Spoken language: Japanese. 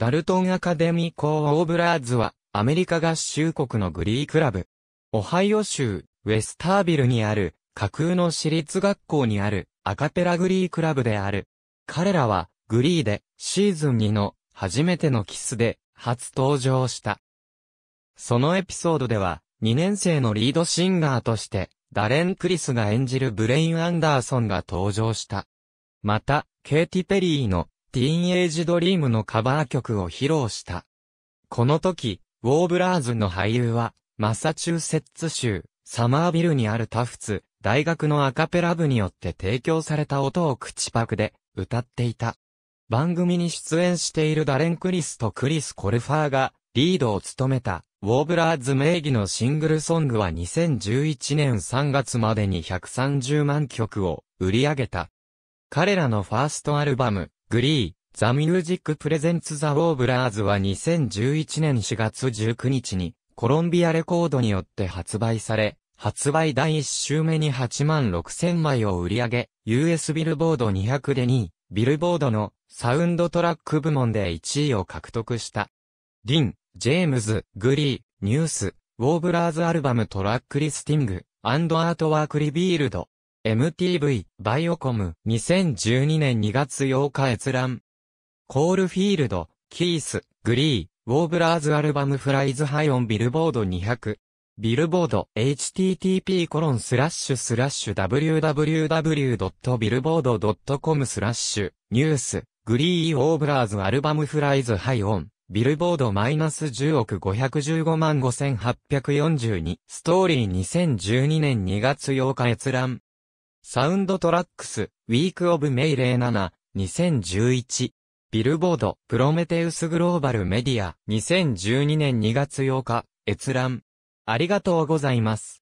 ダルトンアカデミー校オーブラーズは、アメリカ合衆国のグリークラブ。オハイオ州、ウェスタービルにある、架空の私立学校にある、アカペラグリークラブである。彼らは、グリーで、シーズン2の、初めてのキスで、初登場した。そのエピソードでは、2年生のリードシンガーとして、ダレン・クリスが演じるブレイン・アンダーソンが登場した。また、ケイティ・ペリーのティーンエイジドリームのカバー曲を披露した。この時、ウォーブラーズの俳優は、マサチューセッツ州、サマービルにあるタフツ、大学のアカペラ部によって提供された音を口パクで歌っていた。番組に出演しているダレン・クリスとクリス・コルファーがリードを務めたウォーブラーズ名義のシングルソングは2011年3月までに130万曲を売り上げた。彼らのファーストアルバムグリー、ザ・ミュージック・プレゼンツ・ザ・ウォーブラーズは2011年4月19日にコロンビアレコードによって発売され、発売第1週目に8万6000枚を売り上げ、US ビルボード200で2位、ビルボードのサウンドトラック部門で1位を獲得した。リン、ジェームズ、グリー、ニュース、ウォーブラーズアルバムトラックリスティング、アートワークリビールド、MTV、バイオコム、2012年2月8日閲覧。コールフィールド、キース、グリー、ウォーブラーズアルバムフライズハイオンビルボード200。ビルボード、http コロンスラッシュスラッシュ www.billboard.com スラッシュ、ニュース、グリーォーブラーズアルバムフライズハイオン、ビルボードマイナス10億515万5842、ストーリー2012年2月8日閲覧。サウンドトラックス、ウィークオブメイレー7、2011。ビルボード、プロメテウスグローバルメディア、2012年2月8日、閲覧。ありがとうございます。